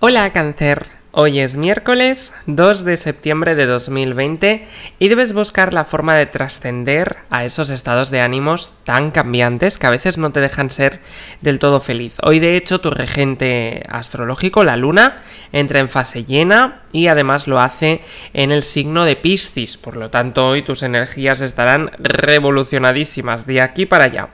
Hola cáncer, hoy es miércoles 2 de septiembre de 2020 y debes buscar la forma de trascender a esos estados de ánimos tan cambiantes que a veces no te dejan ser del todo feliz. Hoy de hecho tu regente astrológico, la luna, entra en fase llena y además lo hace en el signo de Piscis, por lo tanto hoy tus energías estarán revolucionadísimas de aquí para allá.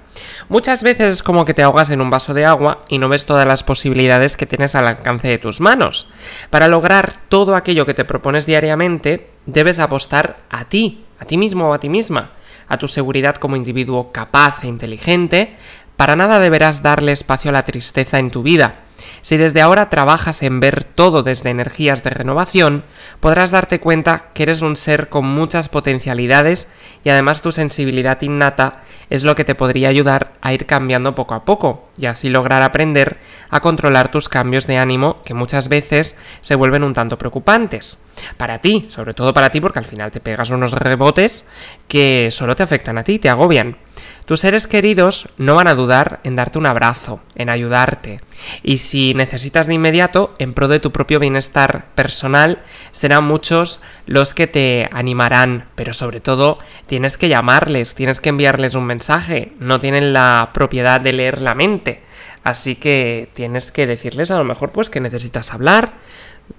Muchas veces es como que te ahogas en un vaso de agua y no ves todas las posibilidades que tienes al alcance de tus manos. Para lograr todo aquello que te propones diariamente, debes apostar a ti, a ti mismo o a ti misma, a tu seguridad como individuo capaz e inteligente. Para nada deberás darle espacio a la tristeza en tu vida, si desde ahora trabajas en ver todo desde energías de renovación, podrás darte cuenta que eres un ser con muchas potencialidades y además tu sensibilidad innata es lo que te podría ayudar a ir cambiando poco a poco y así lograr aprender a controlar tus cambios de ánimo que muchas veces se vuelven un tanto preocupantes. Para ti, sobre todo para ti porque al final te pegas unos rebotes que solo te afectan a ti, te agobian. Tus seres queridos no van a dudar en darte un abrazo, en ayudarte. Y si necesitas de inmediato, en pro de tu propio bienestar personal, serán muchos los que te animarán. Pero sobre todo, tienes que llamarles, tienes que enviarles un mensaje. No tienen la propiedad de leer la mente. Así que tienes que decirles a lo mejor pues que necesitas hablar.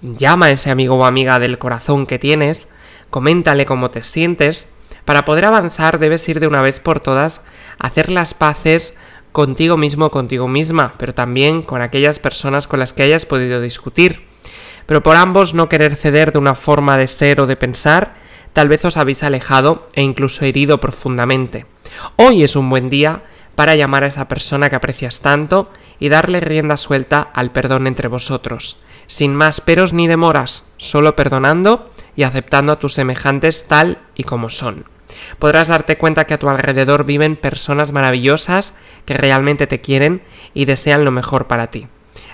Llama a ese amigo o amiga del corazón que tienes. Coméntale cómo te sientes para poder avanzar debes ir de una vez por todas, a hacer las paces contigo mismo, contigo misma, pero también con aquellas personas con las que hayas podido discutir. Pero por ambos no querer ceder de una forma de ser o de pensar, tal vez os habéis alejado e incluso herido profundamente. Hoy es un buen día para llamar a esa persona que aprecias tanto y darle rienda suelta al perdón entre vosotros, sin más peros ni demoras, solo perdonando y aceptando a tus semejantes tal y como son. Podrás darte cuenta que a tu alrededor viven personas maravillosas que realmente te quieren y desean lo mejor para ti.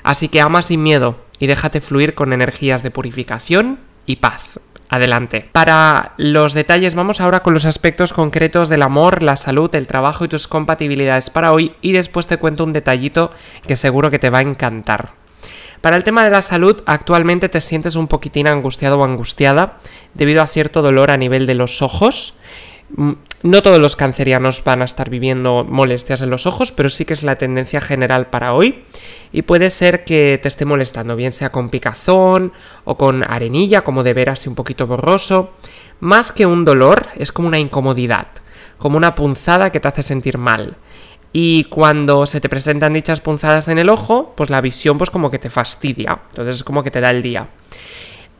Así que ama sin miedo y déjate fluir con energías de purificación y paz. Adelante. Para los detalles vamos ahora con los aspectos concretos del amor, la salud, el trabajo y tus compatibilidades para hoy y después te cuento un detallito que seguro que te va a encantar. Para el tema de la salud, actualmente te sientes un poquitín angustiado o angustiada debido a cierto dolor a nivel de los ojos Mm, no todos los cancerianos van a estar viviendo molestias en los ojos, pero sí que es la tendencia general para hoy. Y puede ser que te esté molestando, bien sea con picazón o con arenilla, como de veras y un poquito borroso. Más que un dolor, es como una incomodidad, como una punzada que te hace sentir mal. Y cuando se te presentan dichas punzadas en el ojo, pues la visión pues como que te fastidia. Entonces es como que te da el día.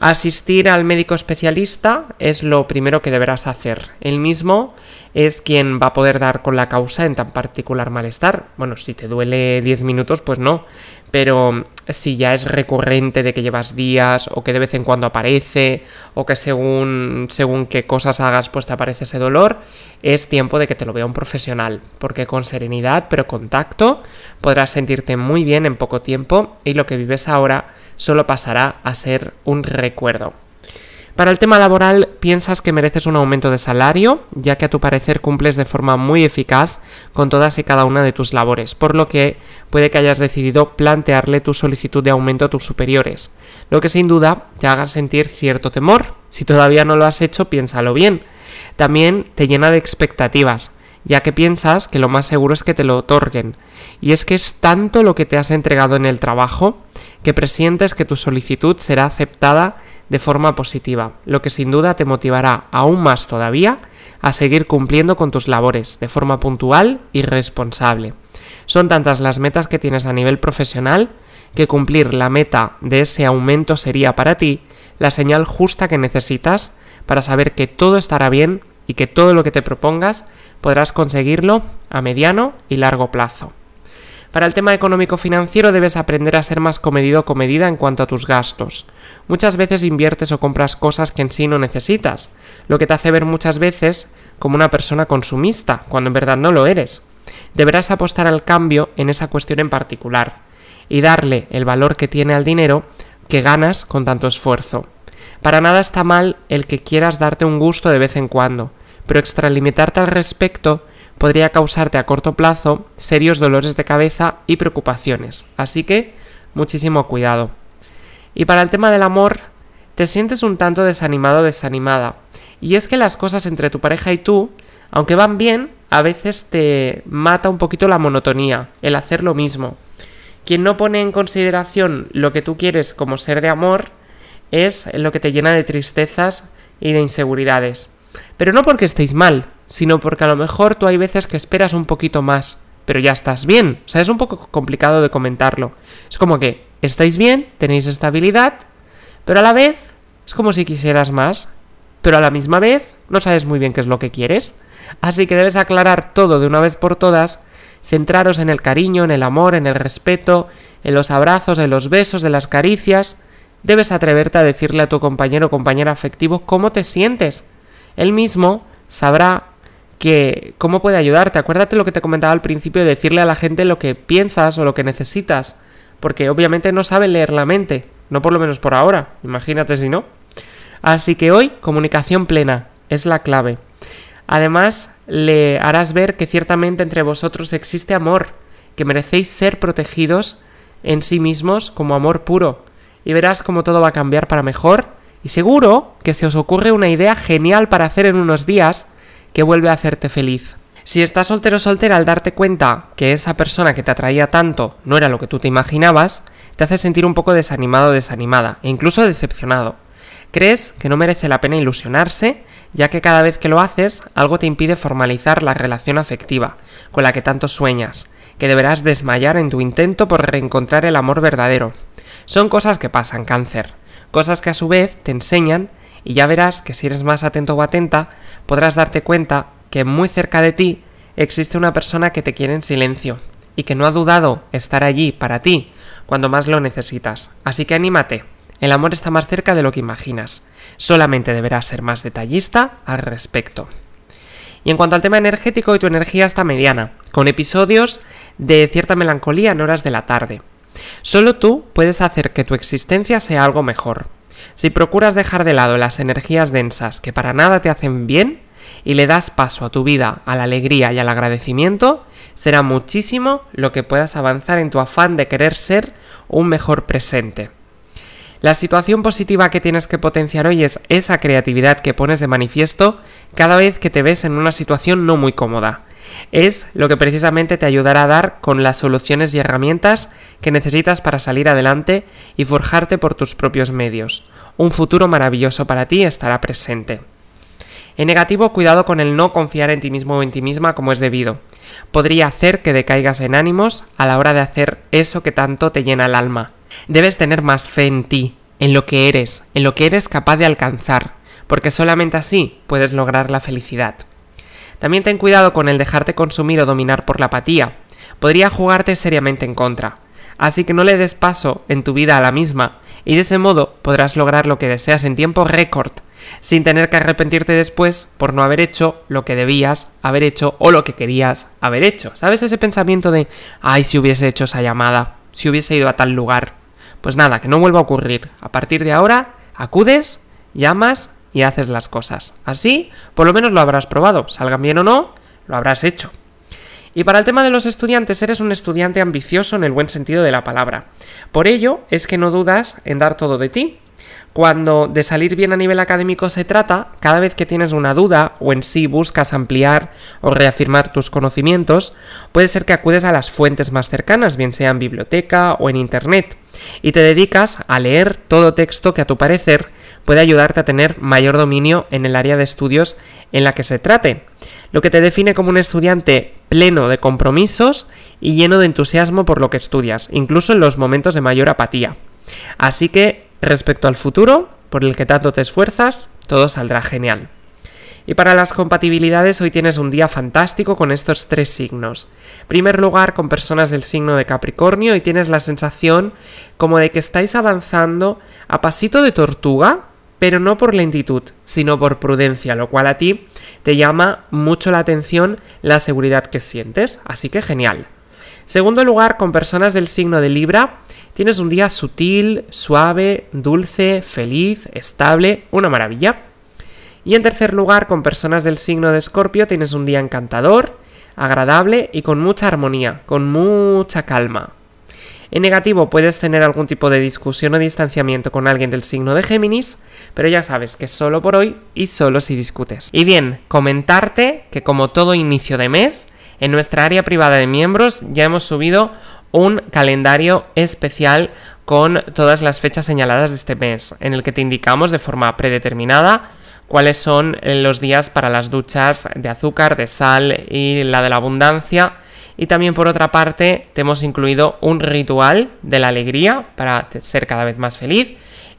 Asistir al médico especialista es lo primero que deberás hacer. El mismo es quien va a poder dar con la causa en tan particular malestar. Bueno, si te duele 10 minutos, pues no, pero si ya es recurrente de que llevas días o que de vez en cuando aparece o que según, según qué cosas hagas pues te aparece ese dolor, es tiempo de que te lo vea un profesional, porque con serenidad pero con tacto podrás sentirte muy bien en poco tiempo y lo que vives ahora solo pasará a ser un recuerdo. Para el tema laboral, piensas que mereces un aumento de salario, ya que a tu parecer cumples de forma muy eficaz con todas y cada una de tus labores, por lo que puede que hayas decidido plantearle tu solicitud de aumento a tus superiores, lo que sin duda te haga sentir cierto temor. Si todavía no lo has hecho, piénsalo bien. También te llena de expectativas, ya que piensas que lo más seguro es que te lo otorguen. Y es que es tanto lo que te has entregado en el trabajo que presientes que tu solicitud será aceptada de forma positiva, lo que sin duda te motivará aún más todavía a seguir cumpliendo con tus labores de forma puntual y responsable. Son tantas las metas que tienes a nivel profesional que cumplir la meta de ese aumento sería para ti la señal justa que necesitas para saber que todo estará bien y que todo lo que te propongas podrás conseguirlo a mediano y largo plazo. Para el tema económico-financiero debes aprender a ser más comedido o comedida en cuanto a tus gastos. Muchas veces inviertes o compras cosas que en sí no necesitas, lo que te hace ver muchas veces como una persona consumista, cuando en verdad no lo eres. Deberás apostar al cambio en esa cuestión en particular y darle el valor que tiene al dinero que ganas con tanto esfuerzo. Para nada está mal el que quieras darte un gusto de vez en cuando, pero extralimitarte al respecto podría causarte a corto plazo serios dolores de cabeza y preocupaciones, así que muchísimo cuidado. Y para el tema del amor, te sientes un tanto desanimado o desanimada, y es que las cosas entre tu pareja y tú, aunque van bien, a veces te mata un poquito la monotonía, el hacer lo mismo. Quien no pone en consideración lo que tú quieres como ser de amor es lo que te llena de tristezas y de inseguridades. Pero no porque estéis mal, sino porque a lo mejor tú hay veces que esperas un poquito más, pero ya estás bien. O sea, es un poco complicado de comentarlo. Es como que estáis bien, tenéis estabilidad, pero a la vez es como si quisieras más, pero a la misma vez no sabes muy bien qué es lo que quieres. Así que debes aclarar todo de una vez por todas, centraros en el cariño, en el amor, en el respeto, en los abrazos, en los besos, en las caricias. Debes atreverte a decirle a tu compañero o compañera afectivo cómo te sientes. Él mismo sabrá que cómo puede ayudarte. Acuérdate lo que te comentaba al principio, decirle a la gente lo que piensas o lo que necesitas, porque obviamente no saben leer la mente, no por lo menos por ahora, imagínate si no. Así que hoy comunicación plena es la clave. Además, le harás ver que ciertamente entre vosotros existe amor, que merecéis ser protegidos en sí mismos como amor puro, y verás cómo todo va a cambiar para mejor, y seguro que se os ocurre una idea genial para hacer en unos días, que vuelve a hacerte feliz. Si estás soltero o soltera al darte cuenta que esa persona que te atraía tanto no era lo que tú te imaginabas, te hace sentir un poco desanimado o desanimada, e incluso decepcionado. Crees que no merece la pena ilusionarse, ya que cada vez que lo haces, algo te impide formalizar la relación afectiva, con la que tanto sueñas, que deberás desmayar en tu intento por reencontrar el amor verdadero. Son cosas que pasan cáncer, cosas que a su vez te enseñan y ya verás que si eres más atento o atenta, podrás darte cuenta que muy cerca de ti existe una persona que te quiere en silencio y que no ha dudado estar allí para ti cuando más lo necesitas. Así que anímate. El amor está más cerca de lo que imaginas. Solamente deberás ser más detallista al respecto. Y en cuanto al tema energético, y tu energía está mediana, con episodios de cierta melancolía en horas de la tarde. Solo tú puedes hacer que tu existencia sea algo mejor. Si procuras dejar de lado las energías densas que para nada te hacen bien y le das paso a tu vida, a la alegría y al agradecimiento, será muchísimo lo que puedas avanzar en tu afán de querer ser un mejor presente. La situación positiva que tienes que potenciar hoy es esa creatividad que pones de manifiesto cada vez que te ves en una situación no muy cómoda. Es lo que precisamente te ayudará a dar con las soluciones y herramientas que necesitas para salir adelante y forjarte por tus propios medios. Un futuro maravilloso para ti estará presente. En negativo, cuidado con el no confiar en ti mismo o en ti misma como es debido. Podría hacer que decaigas en ánimos a la hora de hacer eso que tanto te llena el alma. Debes tener más fe en ti, en lo que eres, en lo que eres capaz de alcanzar, porque solamente así puedes lograr la felicidad. También ten cuidado con el dejarte consumir o dominar por la apatía. Podría jugarte seriamente en contra. Así que no le des paso en tu vida a la misma, y de ese modo podrás lograr lo que deseas en tiempo récord, sin tener que arrepentirte después por no haber hecho lo que debías haber hecho o lo que querías haber hecho. ¿Sabes ese pensamiento de, ay, si hubiese hecho esa llamada, si hubiese ido a tal lugar? Pues nada, que no vuelva a ocurrir. A partir de ahora, acudes, llamas y haces las cosas. Así, por lo menos lo habrás probado, salgan bien o no, lo habrás hecho. Y para el tema de los estudiantes, eres un estudiante ambicioso en el buen sentido de la palabra. Por ello es que no dudas en dar todo de ti. Cuando de salir bien a nivel académico se trata, cada vez que tienes una duda o en sí buscas ampliar o reafirmar tus conocimientos, puede ser que acudes a las fuentes más cercanas, bien sea en biblioteca o en internet, y te dedicas a leer todo texto que a tu parecer puede ayudarte a tener mayor dominio en el área de estudios en la que se trate, lo que te define como un estudiante pleno de compromisos y lleno de entusiasmo por lo que estudias, incluso en los momentos de mayor apatía. Así que, respecto al futuro, por el que tanto te esfuerzas, todo saldrá genial. Y para las compatibilidades hoy tienes un día fantástico con estos tres signos. En primer lugar, con personas del signo de Capricornio y tienes la sensación como de que estáis avanzando a pasito de tortuga, pero no por lentitud, sino por prudencia, lo cual a ti te llama mucho la atención la seguridad que sientes, así que genial. Segundo lugar, con personas del signo de Libra, tienes un día sutil, suave, dulce, feliz, estable, una maravilla. Y en tercer lugar, con personas del signo de Escorpio, tienes un día encantador, agradable y con mucha armonía, con mucha calma. En negativo puedes tener algún tipo de discusión o distanciamiento con alguien del signo de Géminis, pero ya sabes que solo por hoy y solo si discutes. Y bien, comentarte que como todo inicio de mes, en nuestra área privada de miembros ya hemos subido un calendario especial con todas las fechas señaladas de este mes, en el que te indicamos de forma predeterminada cuáles son los días para las duchas de azúcar, de sal y la de la abundancia y también por otra parte te hemos incluido un ritual de la alegría para ser cada vez más feliz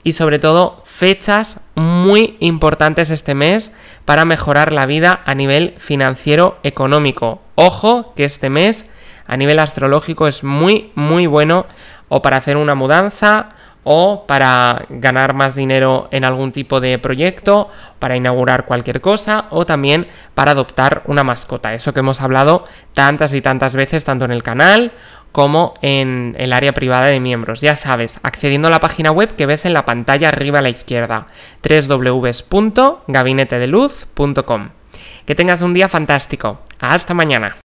y sobre todo fechas muy importantes este mes para mejorar la vida a nivel financiero económico. Ojo que este mes a nivel astrológico es muy muy bueno o para hacer una mudanza o para ganar más dinero en algún tipo de proyecto, para inaugurar cualquier cosa o también para adoptar una mascota. Eso que hemos hablado tantas y tantas veces tanto en el canal como en el área privada de miembros. Ya sabes, accediendo a la página web que ves en la pantalla arriba a la izquierda, www.gabinetedeluz.com. Que tengas un día fantástico. Hasta mañana.